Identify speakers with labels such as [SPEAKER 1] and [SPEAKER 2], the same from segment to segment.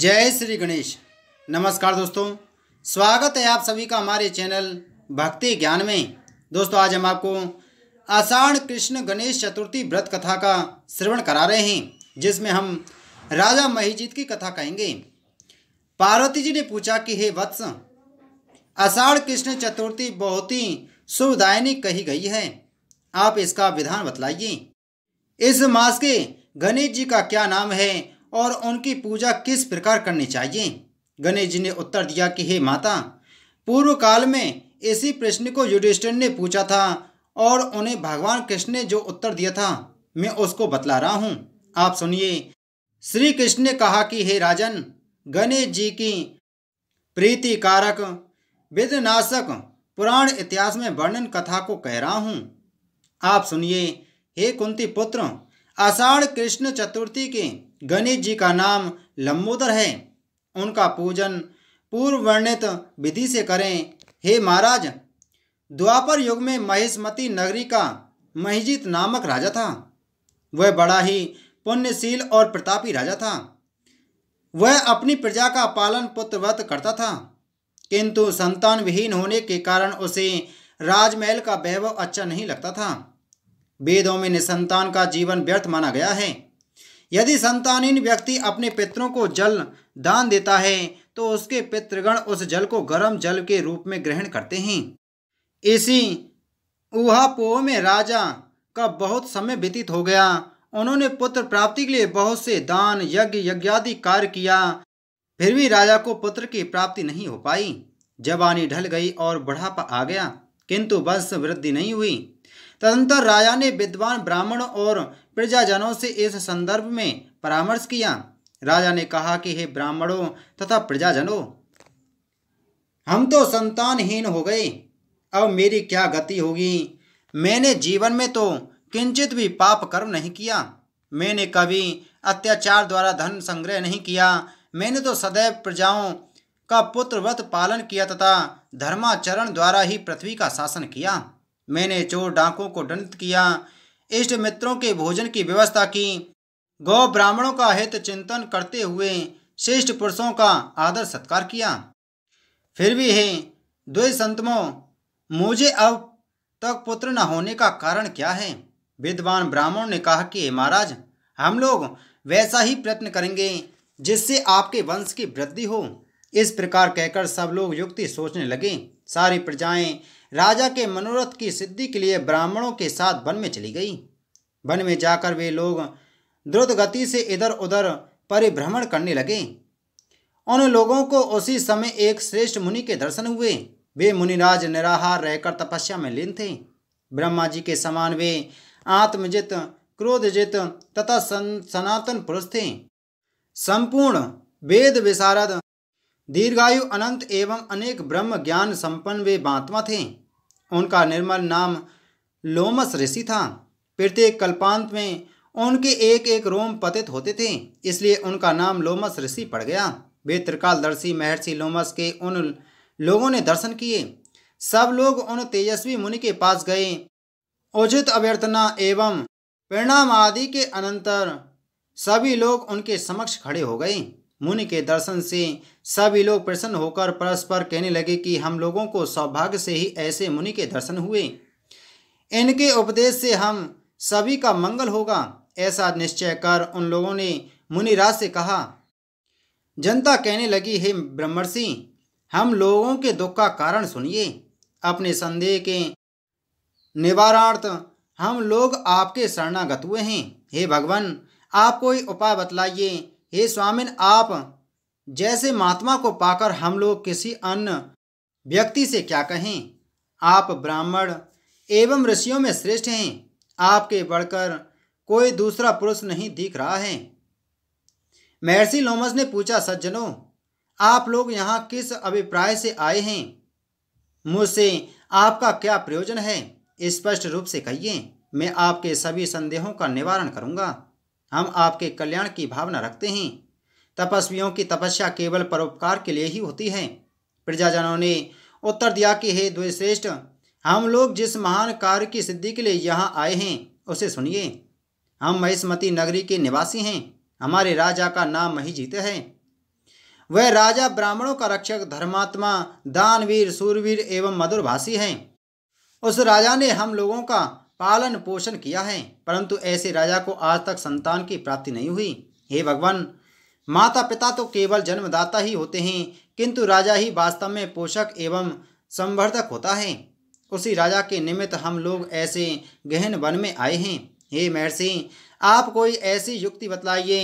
[SPEAKER 1] जय श्री गणेश नमस्कार दोस्तों स्वागत है आप सभी का हमारे चैनल भक्ति ज्ञान में दोस्तों आज हम आपको आषाढ़ कृष्ण गणेश चतुर्थी व्रत कथा का श्रवण करा रहे हैं जिसमें हम राजा महिजीत की कथा कहेंगे पार्वती जी ने पूछा कि हे वत्स आषाढ़ कृष्ण चतुर्थी बहुत ही शुभदायनी कही गई है आप इसका विधान बतलाइए इस मास के गणेश जी का क्या नाम है और उनकी पूजा किस प्रकार करनी चाहिए गणेश जी ने उत्तर दिया कि हे माता पूर्व काल में इसी प्रश्न को युधिष्ठिर ने पूछा था और उन्हें भगवान कृष्ण ने जो उत्तर दिया था मैं उसको बतला रहा हूँ आप सुनिए श्री कृष्ण ने कहा कि हे राजन गणेश जी की प्रीति कारक पुराण इतिहास में वर्णन कथा को कह रहा हूँ आप सुनिए हे कुंती पुत्र आषाढ़ कृष्ण चतुर्थी के गणेश जी का नाम लंबोदर है उनका पूजन पूर्व वर्णित विधि से करें हे महाराज द्वापर युग में महेशमती नगरी का महिजित नामक राजा था वह बड़ा ही पुण्यशील और प्रतापी राजा था वह अपनी प्रजा का पालन पुत्रवत करता था किंतु संतान विहीन होने के कारण उसे राजमहल का वैभव अच्छा नहीं लगता था वेदों में निसंतान का जीवन व्यर्थ माना गया है यदि संतानहीन व्यक्ति अपने पितरों को जल दान देता है तो उसके पितृगण उस जल को गर्म जल के रूप में ग्रहण करते हैं इसी उहापो में राजा का बहुत समय व्यतीत हो गया उन्होंने पुत्र प्राप्ति के लिए बहुत से दान यज्ञ यज्ञादि कार्य किया फिर भी राजा को पुत्र की प्राप्ति नहीं हो पाई जवानी ढल गई और बढ़ापा आ गया किंतु वंश वृद्धि नहीं हुई तदंतर राजा ने विद्वान ब्राह्मणों और प्रजाजनों से इस संदर्भ में परामर्श किया राजा ने कहा कि हे ब्राह्मणों तथा प्रजाजनों हम तो संतानहीन हो गए अब मेरी क्या गति होगी मैंने जीवन में तो किंचित भी पाप कर्म नहीं किया मैंने कभी अत्याचार द्वारा धन संग्रह नहीं किया मैंने तो सदैव प्रजाओं का पुत्रव्रत पालन किया तथा धर्माचरण द्वारा ही पृथ्वी का शासन किया मैंने चोर डाकों को दंडित किया इष्ट मित्रों के भोजन की व्यवस्था की गौ ब्राह्मणों का हित चिंतन करते हुए श्रेष्ठ पुरुषों का आदर सत्कार किया फिर भी हे द्वय संतमो मुझे अब तक पुत्र न होने का कारण क्या है विद्वान ब्राह्मण ने कहा कि महाराज हम लोग वैसा ही प्रयत्न करेंगे जिससे आपके वंश की वृद्धि हो इस प्रकार कहकर सब लोग युक्ति सोचने लगे सारी प्रजाएं राजा के मनोरथ की सिद्धि के लिए ब्राह्मणों के साथ वन में चली गई वन में जाकर वे लोग द्रुत गति से इधर उधर परिभ्रमण करने लगे उन लोगों को उसी समय एक श्रेष्ठ मुनि के दर्शन हुए वे मुनिराज निराहार रहकर तपस्या में लीन थे ब्रह्मा जी के समान वे आत्मजित क्रोधजित तथा सनातन पुरुष थे संपूर्ण वेद विशारद दीर्घायु अनंत एवं अनेक ब्रह्म ज्ञान संपन्न वे महात्मा थे उनका निर्मल नाम लोमस ऋषि था प्रत्येक कल्पांत में उनके एक एक रोम पतित होते थे इसलिए उनका नाम लोमस ऋषि पड़ गया वे त्रिकालदर्शी महर्षि लोमस के उन लोगों ने दर्शन किए सब लोग उन तेजस्वी मुनि के पास गए उचित अभ्यर्थना एवं परिणाम आदि के अनंतर सभी लोग उनके समक्ष खड़े हो गए मुनि के दर्शन से सभी लोग प्रसन्न होकर परस्पर कहने लगे कि हम लोगों को सौभाग्य से ही ऐसे मुनि के दर्शन हुए इनके उपदेश से हम सभी का मंगल होगा ऐसा निश्चय कर उन लोगों ने मुनिराज से कहा जनता कहने लगी हे ब्रह्मर्षि हम लोगों के दुख का कारण सुनिए अपने संदेह के निवारार्थ हम लोग आपके शरणागत हुए हैं हे भगवान आप कोई उपाय बतलाइए हे स्वामिन आप जैसे महात्मा को पाकर हम लोग किसी अन्य व्यक्ति से क्या कहें आप ब्राह्मण एवं ऋषियों में श्रेष्ठ हैं आपके बढ़कर कोई दूसरा पुरुष नहीं दिख रहा है महर्षि लोमस ने पूछा सज्जनों आप लोग यहाँ किस अभिप्राय से आए हैं मुझसे आपका क्या प्रयोजन है स्पष्ट रूप से कहिए मैं आपके सभी संदेहों का निवारण करूंगा हम आपके कल्याण की भावना रखते हैं तपस्वियों की तपस्या केवल परोपकार के लिए ही होती है प्रजाजनों ने उत्तर दिया कि हे द्विश्रेष्ठ हम लोग जिस महान कार्य की सिद्धि के लिए यहाँ आए हैं उसे सुनिए हम महिष्मति नगरी के निवासी हैं हमारे राजा का नाम महीजीत जीते है वह राजा ब्राह्मणों का रक्षक धर्मात्मा दानवीर सूरवीर एवं मधुरभाषी हैं उस राजा ने हम लोगों का पालन पोषण किया है परंतु ऐसे राजा को आज तक संतान की प्राप्ति नहीं हुई हे भगवान माता पिता तो केवल जन्मदाता ही होते हैं किंतु राजा ही वास्तव में पोषक एवं संवर्धक होता है उसी राजा के निमित्त हम लोग ऐसे गहन वन में आए हैं हे महर्षि आप कोई ऐसी युक्ति बतलाइए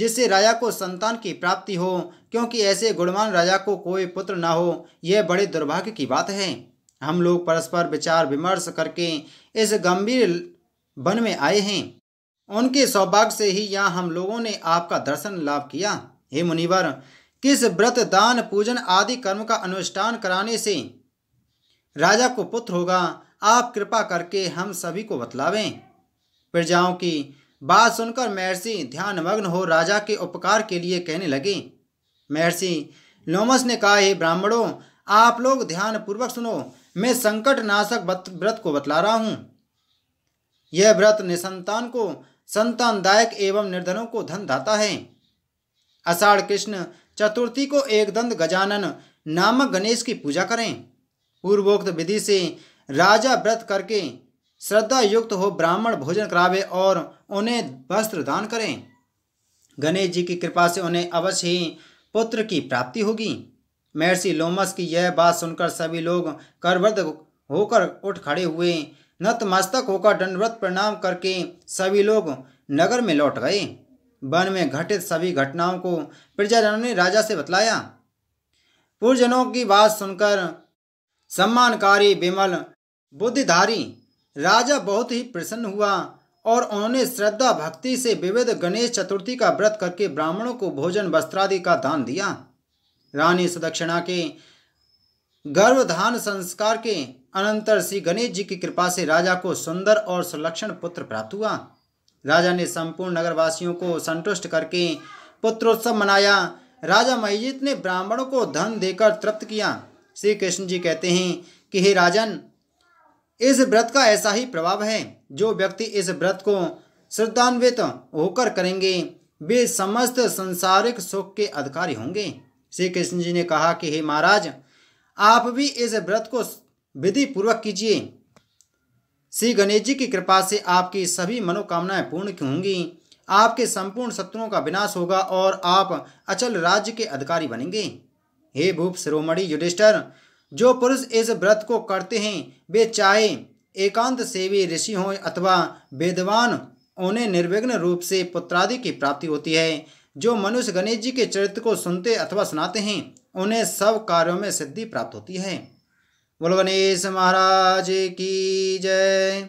[SPEAKER 1] जिससे राजा को संतान की प्राप्ति हो क्योंकि ऐसे गुणवान राजा को कोई पुत्र ना हो यह बड़े दुर्भाग्य की बात है हम लोग परस्पर विचार विमर्श करके इस गंभीर वन में आए हैं उनके सौभाग्य से ही यहाँ हम लोगों ने आपका दर्शन लाभ किया हे मुनिवर किस व्रत दान पूजन आदि कर्म का अनुष्ठान कराने से राजा को पुत्र होगा आप कृपा करके हम सभी को बतलावें प्रजाओं की बात सुनकर महर्षि ध्यानमग्न हो राजा के उपकार के लिए कहने लगे महर्षि लोमस ने कहा हे ब्राह्मणों आप लोग ध्यानपूर्वक सुनो मैं संकट नाशक व्रत को बतला रहा हूँ यह व्रत निसंतान को संतानदायक एवं निर्धनों को धन दाता है अषाढ़ कृष्ण चतुर्थी को एक दंत गजानन नामक गणेश की पूजा करें पूर्वोक्त विधि से राजा व्रत करके श्रद्धा युक्त हो ब्राह्मण भोजन करावे और उन्हें वस्त्र दान करें गणेश जी की कृपा से उन्हें अवश्य ही पुत्र की प्राप्ति होगी महर्षि लोमस की यह बात सुनकर सभी लोग करवृद्ध होकर उठ खड़े हुए नतमस्तक होकर दंडवत प्रणाम करके सभी लोग नगर में लौट गए वन में घटित सभी घटनाओं को प्रजाजनों ने राजा से बतलाया पूर्वजनों की बात सुनकर सम्मानकारी विमल बुद्धिधारी राजा बहुत ही प्रसन्न हुआ और उन्होंने श्रद्धा भक्ति से विविध गणेश चतुर्थी का व्रत करके ब्राह्मणों को भोजन वस्त्रादि का दान दिया रानी सुदक्षिणा के गर्भधान संस्कार के अनंतर श्री गणेश जी की कृपा से राजा को सुंदर और सुलक्षण पुत्र प्राप्त हुआ राजा ने संपूर्ण नगरवासियों को संतुष्ट करके पुत्रोत्सव मनाया राजा महीजित ने ब्राह्मणों को धन देकर तृप्त किया श्री कृष्ण जी कहते हैं कि हे राजन इस व्रत का ऐसा ही प्रभाव है जो व्यक्ति इस व्रत को श्रद्धान्वित होकर करेंगे वे समस्त संसारिक सुख के अधिकारी होंगे श्री कृष्ण जी ने कहा कि हे महाराज आप भी इस व्रत को विधि पूर्वक कीजिए श्री गणेश जी की कृपा से आपकी सभी मनोकामनाएं पूर्ण होंगी आपके संपूर्ण शत्रुओं का विनाश होगा और आप अचल राज्य के अधिकारी बनेंगे हे भूप शिरोमणि युधिष्ठर जो पुरुष इस व्रत को करते हैं वे चाहे एकांत सेवी ऋषि हों अथवा वेदवान उन्हें निर्विघ्न रूप से पुत्रादि की प्राप्ति होती है जो मनुष्य गणेश जी के चरित्र को सुनते अथवा सुनाते हैं उन्हें सब कार्यों में सिद्धि प्राप्त होती है बोल गणेश महाराज की जय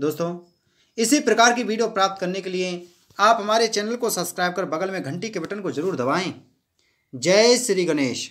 [SPEAKER 1] दोस्तों इसी प्रकार की वीडियो प्राप्त करने के लिए आप हमारे चैनल को सब्सक्राइब कर बगल में घंटी के बटन को जरूर दबाएं जय श्री गणेश